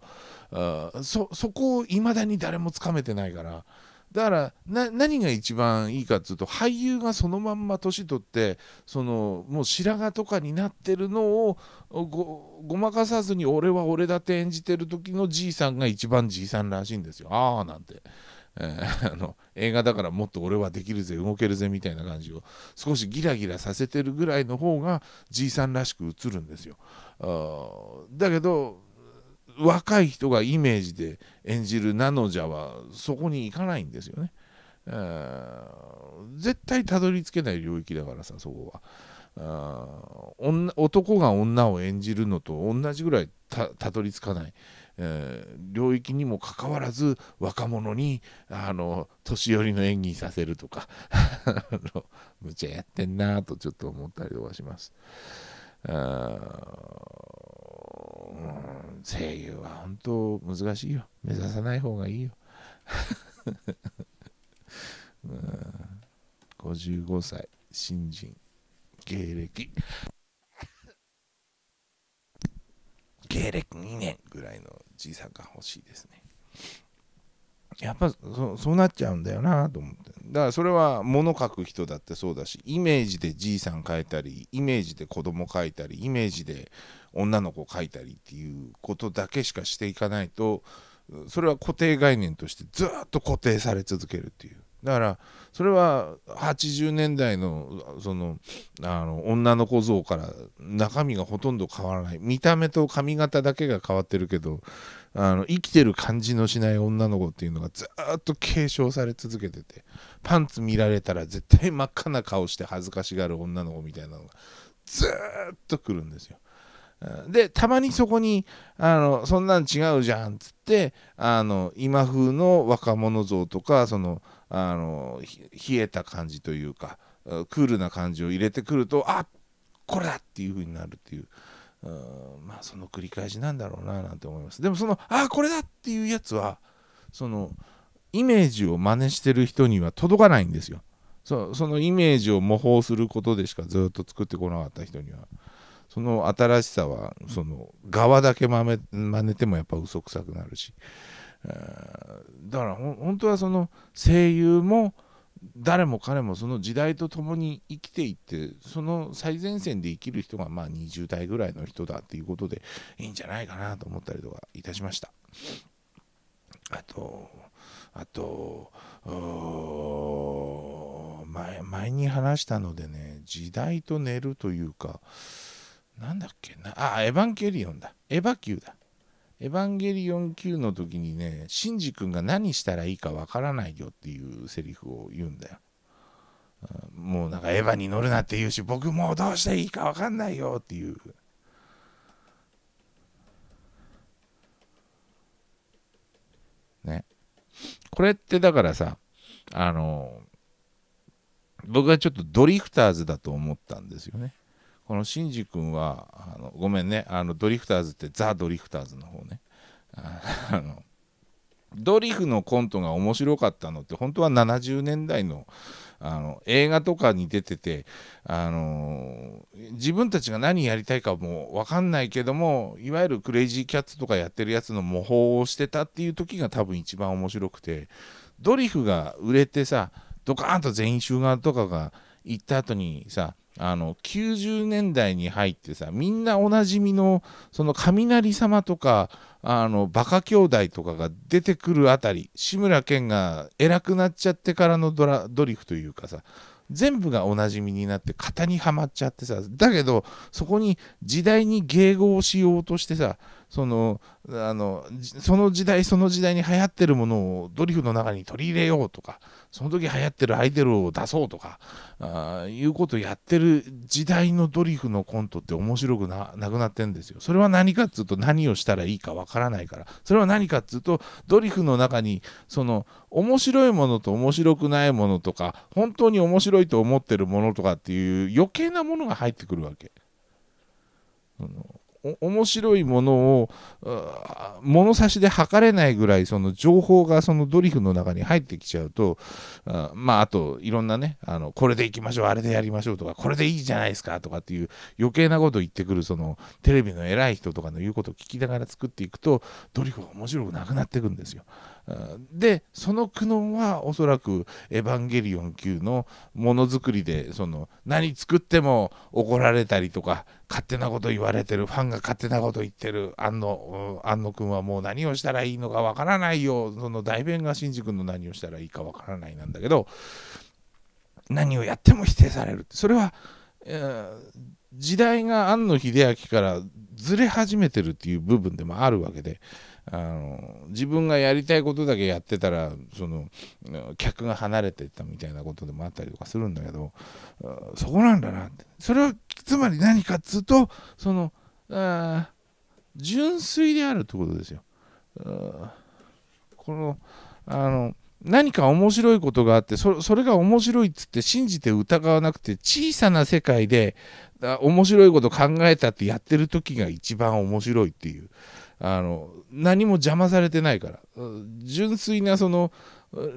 S1: あそそこを未だに誰もつかめてないからだから何が一番いいかっていうと俳優がそのまんま年取ってそのもう白髪とかになってるのをごまかさずに俺は俺だって演じてる時のじいさんが一番じいさんらしいんですよああなんて。えー、あの映画だからもっと俺はできるぜ動けるぜみたいな感じを少しギラギラさせてるぐらいの方がじいさんらしく映るんですよ。あだけど若い人がイメージで演じるなのじゃはそこに行かないんですよね。絶対たどり着けない領域だからさそこは。あ女男が女を演じるのと同じぐらいたどり着かない、えー、領域にもかかわらず若者にあの年寄りの演技させるとか 無茶やってんなとちょっと思ったりとかします。声優は本当難しいよ目指さない方がいいよ55歳 新人芸歴芸歴2年ぐらいのじいさんが欲しいですね。やっぱそそうなっちゃうんだよなと思ってだからそれは物書く人だってそうだしイメージでじいさん書いたりイメージで子供書いたりイメージで女の子書いたりっていうことだけしかしていかないとそれは固定概念としてずっと固定され続けるっていうだからそれは80年代のそのあの女の子像から中身がほとんど変わらない見た目と髪型だけが変わってるけどあの生きてる感じのしない女の子っていうのがずっと継承され続けててパンツ見られたら絶対真っ赤な顔して恥ずかしがる女の子みたいなのがずっと来るんですよ。でたまにそこにあの「そんなん違うじゃん」っつってあの今風の若者像とかその「あの冷えた感じというかクールな感じを入れてくるとあこれだっていう風になるっていううまあその繰り返しなんだろうななんて思いますでもそのあこれだっていうやつはそのイメージを真似してる人には届かないんですよそのイメージを模倣することでしかずっと作ってこなかった人にはその新しさはその側だけ真似てもやっぱ嘘くさくなるしだから本当はその声優も誰も彼もその時代とともに生きていってその最前線で生きる人がまあ20代ぐらいの人だっていうことでいいんじゃないかなと思ったりとかいたしましたあとあと前前に話したのでね時代と寝るというかなんだっけなあエヴァンゲリオンだエヴァ級だエヴァンゲリオン Q の時にね、シンジ君が何したらいいかわからないよっていうセリフを言うんだよ。もうなんかエヴァに乗るなって言うし、僕もうどうしていいかわかんないよっていう。ね。これってだからさ、あの、僕はちょっとドリフターズだと思ったんですよね。このシンジ君はあのごめんねあのドリフターズってザ・ドリフターズの方ね あのドリフのコントが面白かったのって本当は70年代のあの映画とかに出てて、あの自分たちが何やりたいかも分かんないけどもいわゆるクレイジーキャッツとかやってるやつの模倣をしてたっていう時が多分一番面白くてドリフが売れてさドカーンと全員集合とかが行った後にさあの90年代に入ってさみんなおなじみのその雷様とかあのバカ兄弟とかが出てくるあたり志村けんが偉くなっちゃってからのドラドリフというかさ全部がおなじみになって型にはまっちゃってさだけどそこに時代に迎合しようとしてさそのあのその時代その時代に流行ってるものをドリフの中に取り入れようとかその時流行ってるアイデルを出そうとかあいうことをやってる時代のドリフのコントって面白くななくなってんですよ。それは何かっつうと何をしたらいいかわからないからそれは何かっつうとドリフの中にその面白いものと面白くないものとか本当に面白いと思ってるものとかっていう余計なものが入ってくるわけ。あの面白いものを物差しで測れないぐらいその情報がそのドリフの中に入ってきちゃうとあまああといろんなねあのこれでいきましょうあれでやりましょうとかこれでいいじゃないですかとかっていう余計なことを言ってくるそのテレビの偉い人とかの言うことを聞きながら作っていくとドリフが面白くなくなっていくんですよ。でその苦悩はおそらく「エヴァンゲリオン級」のものづくりでその何作っても怒られたりとか勝手なこと言われてるファンが勝手なこと言ってる安野安野君はもう何をしたらいいのかわからないよその代弁が新次君の何をしたらいいかわからないなんだけど何をやっても否定されるそれは、えー、時代が庵野秀明からずれ始めてるっていう部分でもあるわけで。あの自分がやりたいことだけやってたらその客が離れていったみたいなことでもあったりとかするんだけどそこなんだなってそれはつまり何かっつうとそのあ純粋であるってことですよ。このあの何か面白いことがあってそれが面白いっつって信じて疑わなくて小さな世界で面白いこと考えたってやってる時が一番面白いっていう。あの何も邪魔されてないから純粋なその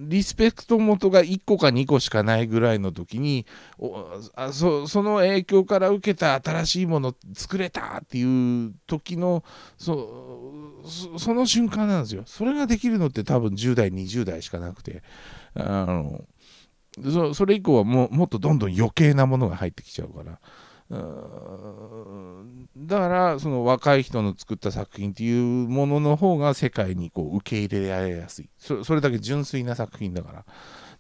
S1: リスペクト元が1個か2個しかないぐらいの時にあその影響から受けた新しいもの作れたっていう時のそその瞬間なんですよそれができるのって多分10代20代しかなくてあのそれ以降はももっとどんどん余計なものが入ってきちゃうから。だからその若い人の作った作品っていうものの方が世界にこう受け入れられやすいそれだけ純粋な作品だからっ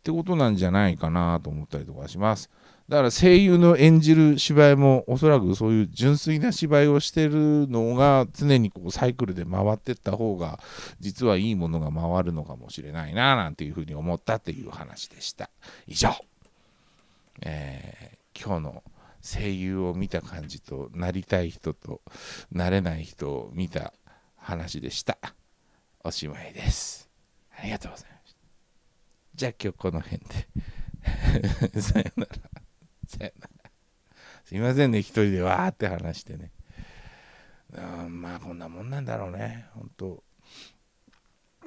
S1: てことなんじゃないかなと思ったりとかしますだから声優の演じる芝居もおそらくそういう純粋な芝居をしてるのが常にこうサイクルで回ってった方が実はいいものが回るのかもしれないななんていうふうに思ったっていう話でした以上、えー、今日の「声優を見た感じとなりたい人となれない人を見た話でしたおしまいですありがとうございましたじゃあ今日この辺で さよならさよならすいませんね一人でわーって話してねうんまあこんなもんなんだろうね本当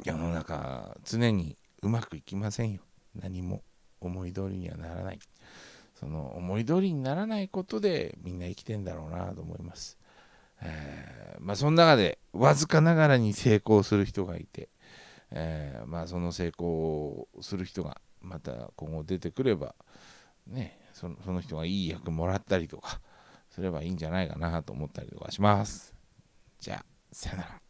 S1: 世の中常にうまくいきませんよ何も思い通りにはならないその思い通りにならないことでみんな生きてんだろうなと思います。えー、まあ、その中でわずかながらに成功する人がいて、えー、まあ、その成功をする人がまた今後出てくれば、ね、そのその人がいい役もらったりとかすればいいんじゃないかなと思ったりとかします。じゃあさよなら。